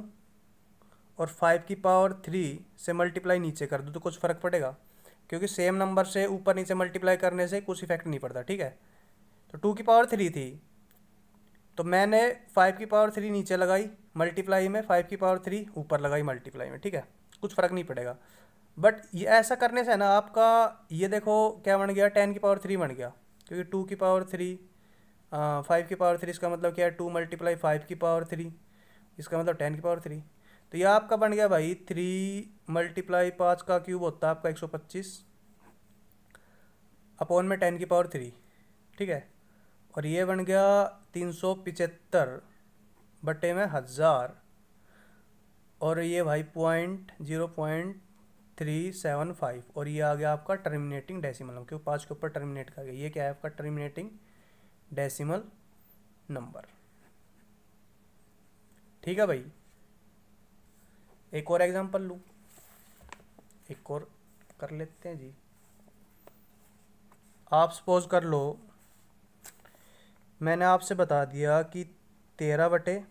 और फाइव की पावर थ्री से मल्टीप्लाई नीचे कर दूँ तो कुछ फ़र्क पड़ेगा क्योंकि सेम नंबर से ऊपर नीचे मल्टीप्लाई करने से कुछ इफेक्ट नहीं पड़ता ठीक है तो टू की पावर थ्री थी तो मैंने फाइव की पावर थ्री नीचे लगाई मल्टीप्लाई में फाइव की पावर थ्री ऊपर लगाई मल्टीप्लाई में ठीक है कुछ फ़र्क नहीं पड़ेगा बट ये ऐसा करने से है ना आपका ये देखो क्या बन गया टेन की पावर थ्री बन गया क्योंकि टू की पावर थ्री फाइव की पावर थ्री इसका मतलब क्या है टू मल्टीप्लाई फाइव की पावर थ्री इसका मतलब टेन की पावर थ्री तो ये आपका बन गया भाई थ्री मल्टीप्लाई पाँच का क्यूब होता है आपका एक सौ पच्चीस अपोन में टेन की पावर थ्री ठीक है और ये बन गया तीन सौ पिचहत्तर बटे में हज़ार और ये भाई point zero point three seven five और ये आ गया आपका टर्मिनेटिंग डेसिमल नंबर क्योंकि पाँच के ऊपर टर्मिनेट कर गया ये क्या है आपका टर्मिनेटिंग डेसिमल नंबर ठीक है भाई एक और एग्जांपल लूँ एक और कर लेते हैं जी आप सपोज कर लो मैंने आपसे बता दिया कि तेरह बटे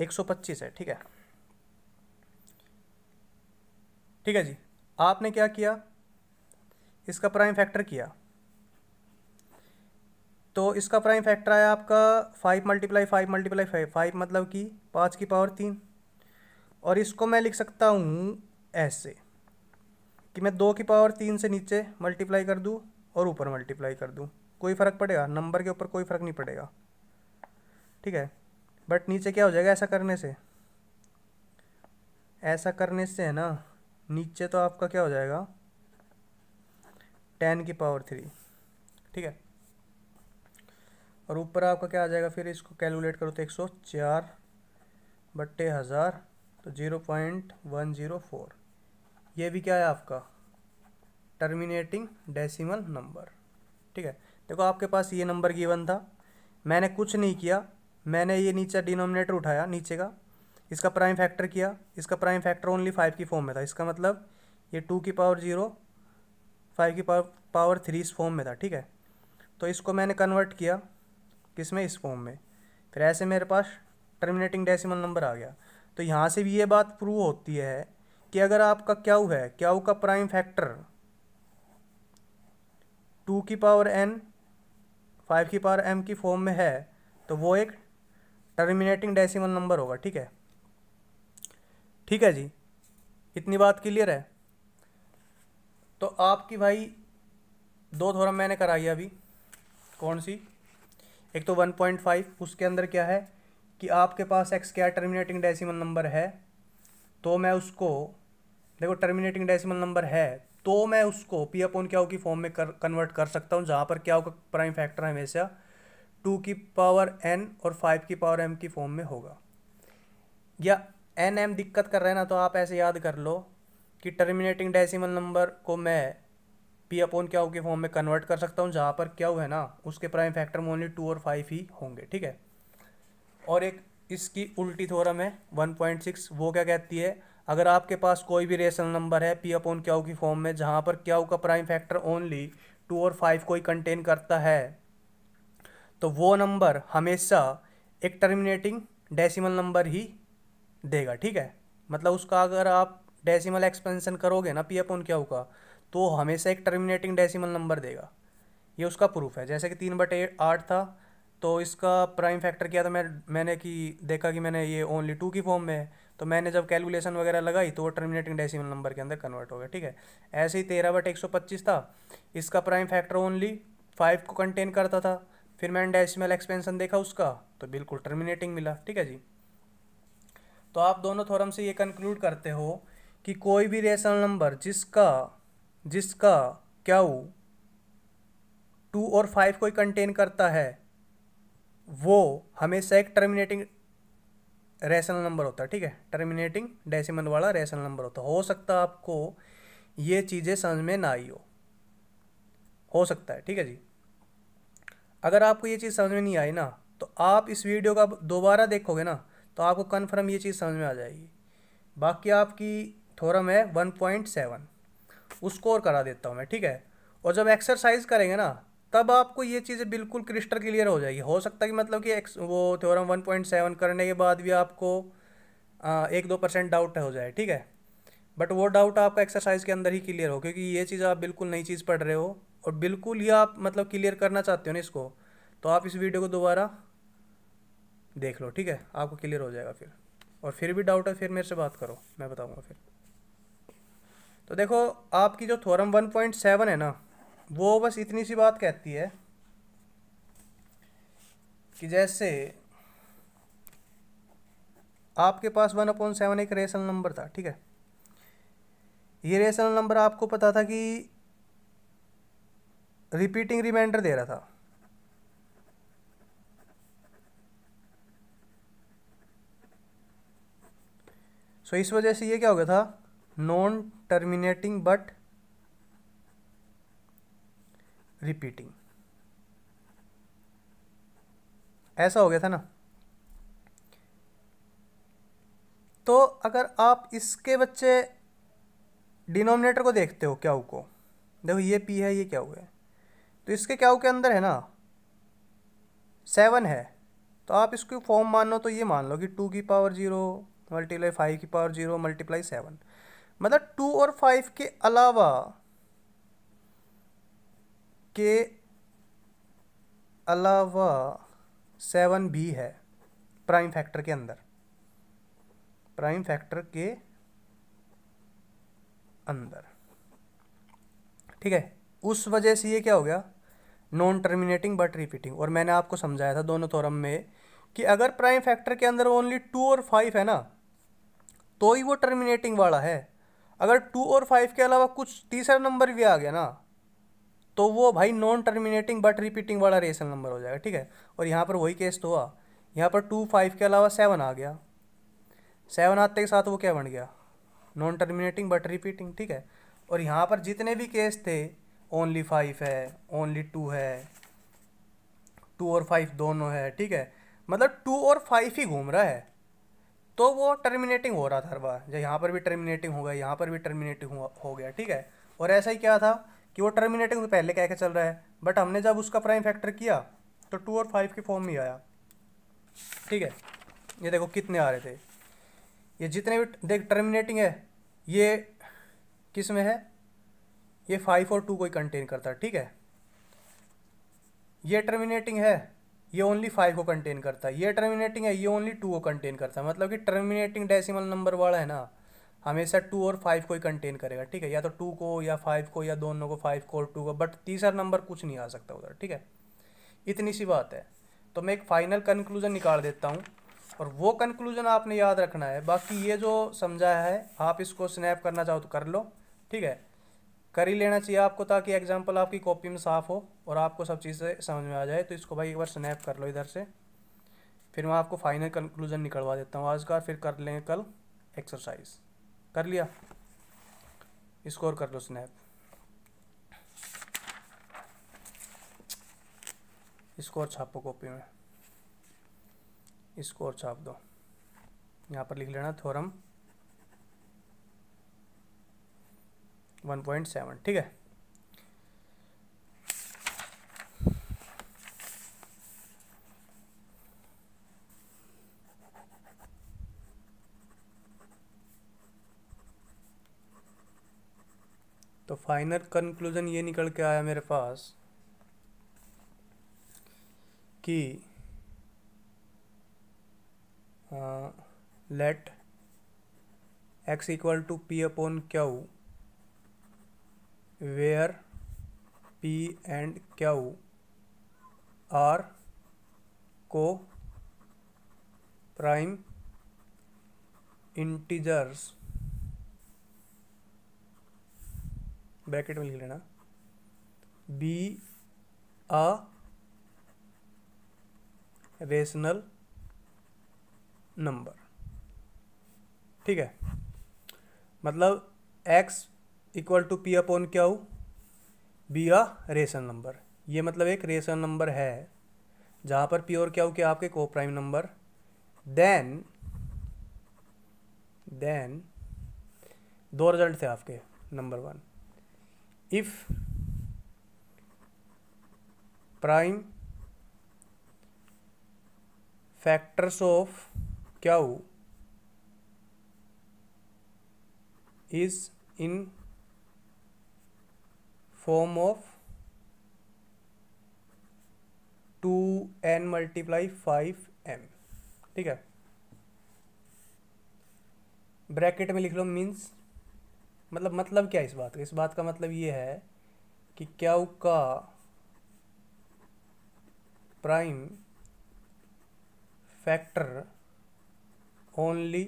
एक सौ पच्चीस है ठीक है ठीक है जी आपने क्या किया इसका प्राइम फैक्टर किया तो इसका प्राइम फैक्टर आया आपका five multiply five multiply five five मतलब कि पाँच की पावर तीन और इसको मैं लिख सकता हूँ ऐसे कि मैं दो की पावर तीन से नीचे मल्टीप्लाई कर दूँ और ऊपर मल्टीप्लाई कर दूँ कोई फ़र्क पड़ेगा नंबर के ऊपर कोई फ़र्क नहीं पड़ेगा ठीक है बट नीचे क्या हो जाएगा ऐसा करने से ऐसा करने से है ना नीचे तो आपका क्या हो जाएगा टेन की पावर थ्री ठीक है और ऊपर आपका क्या आ जाएगा फिर इसको कैलकुलेट करो तो एक सौ चार बट्टे हज़ार तो zero point one zero four ये भी क्या है आपका टर्मिनेटिंग डेसिमल नंबर ठीक है देखो आपके पास ये नंबर गिवन था मैंने कुछ नहीं किया मैंने ये नीचे डिनोमिनेटर उठाया नीचे का इसका प्राइम फैक्टर किया इसका प्राइम फैक्टर ओनली फाइव की फॉर्म में था इसका मतलब ये टू की पावर जीरो फाइव की पावर पावर थ्री इस फॉर्म में था ठीक है तो इसको मैंने कन्वर्ट किया किस में इस फॉर्म में फिर ऐसे मेरे पास टर्मिनेटिंग डेसिमल नंबर आ गया तो यहाँ से भी ये बात प्रूव होती है कि अगर आपका क्या है क्या का प्राइम फैक्टर टू की पावर एन फाइव की पावर एम की फॉर्म में है तो वो एक टर्मिनेटिंग डेसिमल नंबर होगा ठीक है ठीक है जी इतनी बात क्लियर है तो आपकी भाई दो थोरम मैंने कराई अभी कौन सी एक तो वन पॉइंट फाइव उसके अंदर क्या है कि आपके पास एक्स क्या टर्मिनेटिंग डेसिमल नंबर है तो मैं उसको देखो टर्मिनेटिंग डेसिमल नंबर है तो मैं उसको पी अपन क्या की फॉर्म में कर कन्वर्ट कर सकता हूँ जहाँ पर क्या होगा प्राइम फैक्टर है हमेशा टू की पावर एन और फाइव की पावर एम की फॉर्म में होगा या एन एम दिक्कत कर रहे हैं ना तो आप ऐसे याद कर लो कि टर्मिनेटिंग डेसिमल नंबर को मैं पी अपोन क्या के फॉर्म में कन्वर्ट कर सकता हूँ जहाँ पर क्या हुआ है ना उसके प्राइम फैक्टर में ओनली टू और फाइव ही होंगे ठीक है और एक इसकी उल्टी थोरम है वन पॉइंट सिक्स वो क्या कहती है अगर आपके पास कोई भी रेशनल नंबर है पी अपोन क्या की फॉर्म में जहाँ पर क्या का प्राइम फैक्टर ओनली टू और फाइव को ही कंटेन करता है तो वो नंबर हमेशा एक टर्मिनेटिंग डेसिमल नंबर ही देगा ठीक है मतलब उसका अगर आप डेसिमल एक्सपेंशन करोगे ना पी अपॉन क्या होगा तो हमेशा एक टर्मिनेटिंग डेसिमल नंबर देगा ये उसका प्रूफ है जैसे कि तीन बटे आठ था तो इसका प्राइम फैक्टर किया था मैं मैंने कि देखा कि मैंने ये ओनली टू की फॉर्म में है तो मैंने जब कैलकुलेशन वगैरह लगाई तो वो टर्मिनेटिंग डेसिमल नंबर के अंदर कन्वर्ट हो गया ठीक है ऐसे ही तेरह बट एक सौ पच्चीस था इसका प्राइम फैक्टर ओनली फाइव को कंटेन करता था फिर मैंने डेसिमल एक्सपेंसन देखा उसका तो बिल्कुल टर्मिनेटिंग मिला ठीक है जी तो आप दोनों थोरम से ये कंक्लूड करते हो कि कोई भी रेशनल नंबर जिसका जिसका क्या हो टू और फाइव को कंटेन करता है वो हमेशा एक टर्मिनेटिंग रेशनल नंबर होता है ठीक है टर्मिनेटिंग डेसिमल वाला रेशनल नंबर होता है हो सकता है आपको ये चीज़ें समझ में ना आई हो हो सकता है ठीक है जी अगर आपको ये चीज़ समझ में नहीं आई ना तो आप इस वीडियो का दोबारा देखोगे ना तो आपको कन्फर्म ये चीज़ समझ में आ जाएगी बाकी आपकी थोरम है वन पॉइंट सेवन उसको और करा देता हूँ मैं ठीक है और जब एक्सरसाइज करेंगे ना तब आपको ये चीज़ें बिल्कुल क्रिस्टल क्लियर हो जाएगी हो सकता है कि मतलब कि वो थ्योरम वन पॉइंट सेवन करने के बाद भी आपको आ, एक दो परसेंट डाउट हो जाए ठीक है बट वो डाउट आपका एक्सरसाइज के अंदर ही क्लियर हो क्योंकि ये चीज़ आप बिल्कुल नई चीज़ पढ़ रहे हो और बिल्कुल ही आप मतलब क्लियर करना चाहते हो ना इसको तो आप इस वीडियो को दोबारा देख लो ठीक है आपको क्लियर हो जाएगा फिर और फिर भी डाउट है फिर मेरे से बात करो मैं बताऊँगा फिर तो देखो आपकी जो थोरम 1.7 है ना वो बस इतनी सी बात कहती है कि जैसे आपके पास वन अपॉइंट सेवन एक रेशनल नंबर था ठीक है ये रेशनल नंबर आपको पता था कि रिपीटिंग रिमाइंडर दे रहा था सो so, इस वजह से ये क्या हो गया था नॉन टर्मिनेटिंग बट रिपीटिंग ऐसा हो गया था ना तो अगर आप इसके बच्चे डिनोमिनेटर को देखते हो क्या को देखो ये पी है ये क्या हुआ है तो इसके क्या के अंदर है ना सेवन है तो आप इसको फॉर्म मानो तो ये मान लो कि टू की पावर जीरो मल्टीप्लाई फाइव की पावर जीरो मल्टीप्लाई सेवन मतलब टू और फाइव के अलावा के अलावा सेवन भी है प्राइम फैक्टर के अंदर प्राइम फैक्टर के अंदर ठीक है उस वजह से ये क्या हो गया नॉन टर्मिनेटिंग बट रिपीटिंग और मैंने आपको समझाया था दोनों थोरम में कि अगर प्राइम फैक्टर के अंदर ओनली टू और फाइव है ना तो ही वो टर्मिनेटिंग वाला है अगर टू और फाइव के अलावा कुछ तीसरा नंबर भी आ गया ना तो वो भाई नॉन टर्मिनेटिंग बट रिपीटिंग वाला रेशनल नंबर हो जाएगा ठीक है और यहाँ पर वही केस तो हुआ यहाँ पर टू फाइव के अलावा सेवन आ गया सेवन आते के साथ वो क्या बन गया नॉन टर्मिनेटिंग बट रिपीटिंग ठीक है और यहाँ पर जितने भी केस थे ओनली फाइव है ओनली टू है टू और फाइव दोनों है ठीक है मतलब टू और फाइव ही घूम रहा है तो वो टर्मिनेटिंग हो रहा था हर बार जब यहाँ पर भी टर्मिनेटिंग हो गया यहाँ पर भी टर्मिनेटिंग हो गया ठीक है और ऐसा ही क्या था कि वो टर्मिनेटिंग से तो पहले कह के चल रहा है बट हमने जब उसका प्राइम फैक्टर किया तो टू और फाइव के फॉर्म में आया ठीक है ये देखो कितने आ रहे थे ये जितने भी देख टर्मिनेटिंग है ये किस में है ये फाइव और टू को ही कंटेन करता है ठीक है ये टर्मिनेटिंग है ये ओनली फाइव को कंटेन करता है ये टर्मिनेटिंग है ये ओनली टू को कंटेन करता है मतलब कि टर्मिनेटिंग डेसिमल नंबर वाला है ना हमेशा टू और फाइव को ही कंटेन करेगा ठीक है या तो टू को या फाइव को या दोनों को फाइव को और टू को बट तीसरा नंबर कुछ नहीं आ सकता उधर ठीक है इतनी सी बात है तो मैं एक फाइनल कंक्लूजन निकाल देता हूँ और वो कंक्लूजन आपने याद रखना है बाकी ये जो समझाया है आप इसको स्नैप करना चाहो तो कर लो ठीक है कर ही लेना चाहिए आपको ताकि एग्जाम्पल आपकी कॉपी में साफ़ हो और आपको सब चीज़ें समझ में आ जाए तो इसको भाई एक बार स्नैप कर लो इधर से फिर मैं आपको फाइनल कंक्लूजन निकलवा देता हूँ आज का फिर कर लेंगे कल एक्सरसाइज कर लिया स्कोर कर लो स्नैप स्कोर छापो कॉपी में स्कोर छाप दो यहाँ पर लिख लेना थोरम वन पॉइंट सेवन ठीक है तो फाइनल कंक्लूजन ये निकल के आया मेरे पास कि let x equal to p upon q where p and q are coprime integers bracket में लिख लेना बी अ रेशनल नंबर ठीक है मतलब x equal to p upon q हो बी आ रेशन नंबर ये मतलब एक रेशन नंबर है जहाँ पर पी और क्या हो क्या आपके को प्राइम नंबर देन देन दो रिजल्ट थे आपके number one if prime factors of q हो is in form of two n multiply five m ठीक है ब्रैकेट में लिख लो मीन्स मतलब मतलब क्या इस बात का इस बात का मतलब ये है कि क्या का प्राइम फैक्टर ओनली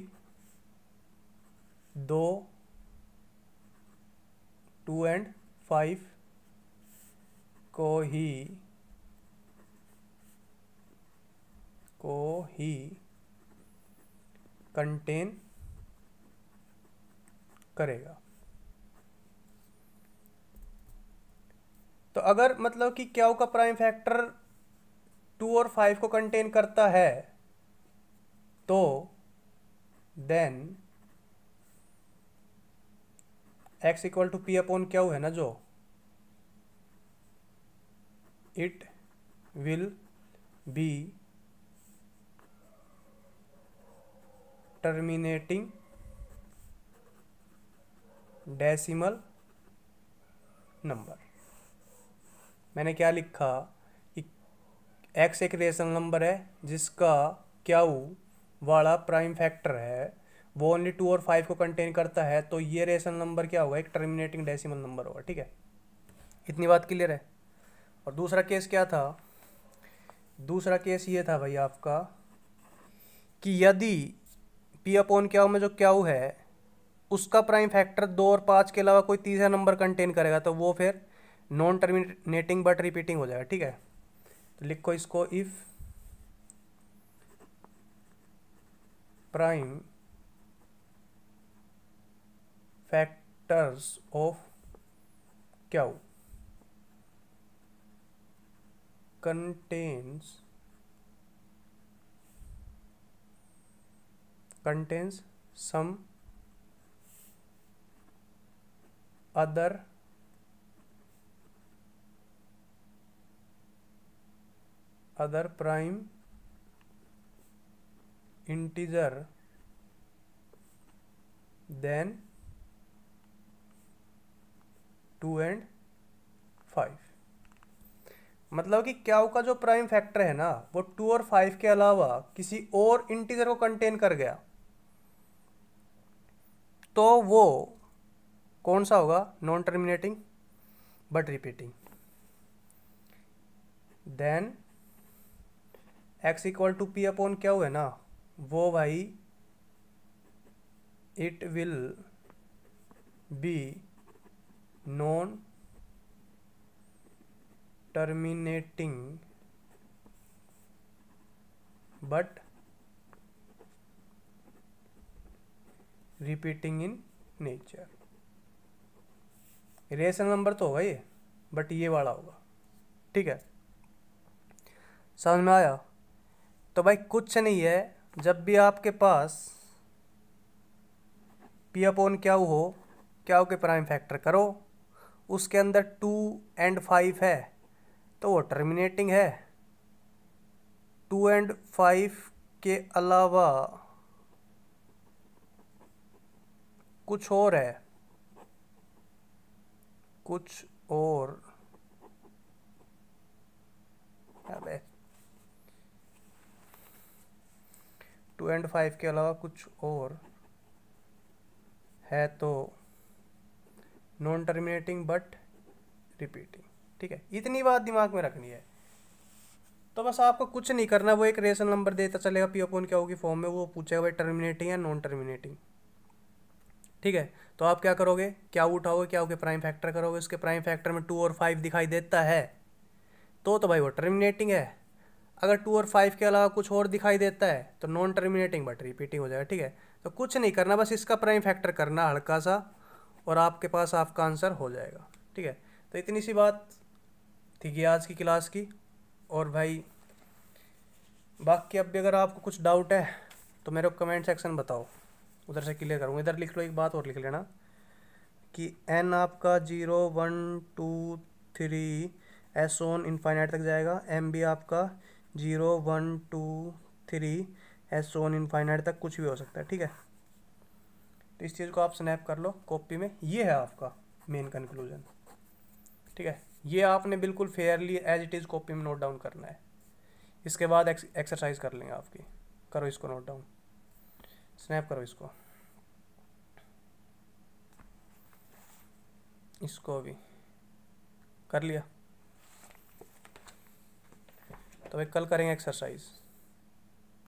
दो टू एंड फाइव को ही को ही कंटेन करेगा तो अगर मतलब कि क्या का प्राइम फैक्टर टू और फाइव को कंटेन करता है तो then x equal to p upon q है ना जो it will be terminating decimal number मैंने क्या लिखा एक्स एक रेशनल नंबर है जिसका क्या वाला प्राइम फैक्टर है वो ओनली टू और फाइव को कंटेन करता है तो ये रेशनल नंबर क्या होगा एक टर्मिनेटिंग डेसिमल नंबर होगा ठीक है इतनी बात क्लियर है और दूसरा केस क्या था दूसरा केस ये था भाई आपका कि यदि पी अपोन क्या में जो क्या है उसका प्राइम फैक्टर दो और पाँच के अलावा कोई तीसरा नंबर कंटेन करेगा तो वो फिर नॉन टर्मिनेटिंग बट रिपीटिंग हो जाएगा ठीक है तो लिखो इसको if prime factors of cow contains contains some other other prime integer then two and five मतलब कि क्या का जो प्राइम फैक्टर है ना वो टू और फाइव के अलावा किसी और इंटीजर को कंटेन कर गया तो वो कौन सा होगा non terminating but repeating then x equal to p upon q हुआ है ना वो भाई it will be non terminating but repeating in nature rational number तो होगा ये बट ये वाला होगा ठीक है समझ में आया तो भाई कुछ नहीं है जब भी आपके पास पी अपोन क्या हो क्या हो के प्राइम फैक्टर करो उसके अंदर टू एंड फाइव है तो वो टर्मिनेटिंग है टू एंड फाइव के अलावा कुछ और है कुछ और अबे टू एंड फाइव के अलावा कुछ और है तो नॉन टर्मिनेटिंग बट रिपीटिंग ठीक है इतनी बात दिमाग में रखनी है तो बस आपको कुछ नहीं करना वो एक रेशन नंबर देता चलेगा पी ओपन क्या होगी फॉर्म में वो पूछेगा भाई टर्मिनेटिंग या नॉन टर्मिनेटिंग ठीक है तो आप क्या करोगे क्या उठाओगे क्या होगे प्राइम फैक्टर करोगे उसके प्राइम फैक्टर में टू और फाइव दिखाई देता है तो तो भाई वो टर्मिनेटिंग है अगर टू और फाइव के अलावा कुछ और दिखाई देता है तो नॉन टर्मिनेटिंग बट रिपीटिंग हो जाएगा ठीक है तो कुछ नहीं करना बस इसका प्राइम फैक्टर करना हल्का सा और आपके पास आपका आंसर हो जाएगा ठीक है तो इतनी सी बात ठीक है आज की क्लास की और भाई बाकी अब भी अगर आपको कुछ डाउट है तो मेरे को कमेंट सेक्शन बताओ उधर से क्लियर करूँगा इधर लिख लो एक बात और लिख लेना कि एन आपका zero one two three as on infinite तक जाएगा एम भी आपका zero one two three as on infinite तक कुछ भी हो सकता है ठीक है तो इस चीज़ को आप स्नैप कर लो कॉपी में ये है आपका मेन कंक्लूजन ठीक है ये आपने बिल्कुल fairly as it is copy में नोट डाउन करना है इसके बाद एक्सरसाइज कर लेंगे आपकी करो इसको नोट डाउन स्नैप करो इसको इसको भी कर लिया तो भाई कल करेंगे एक्सरसाइज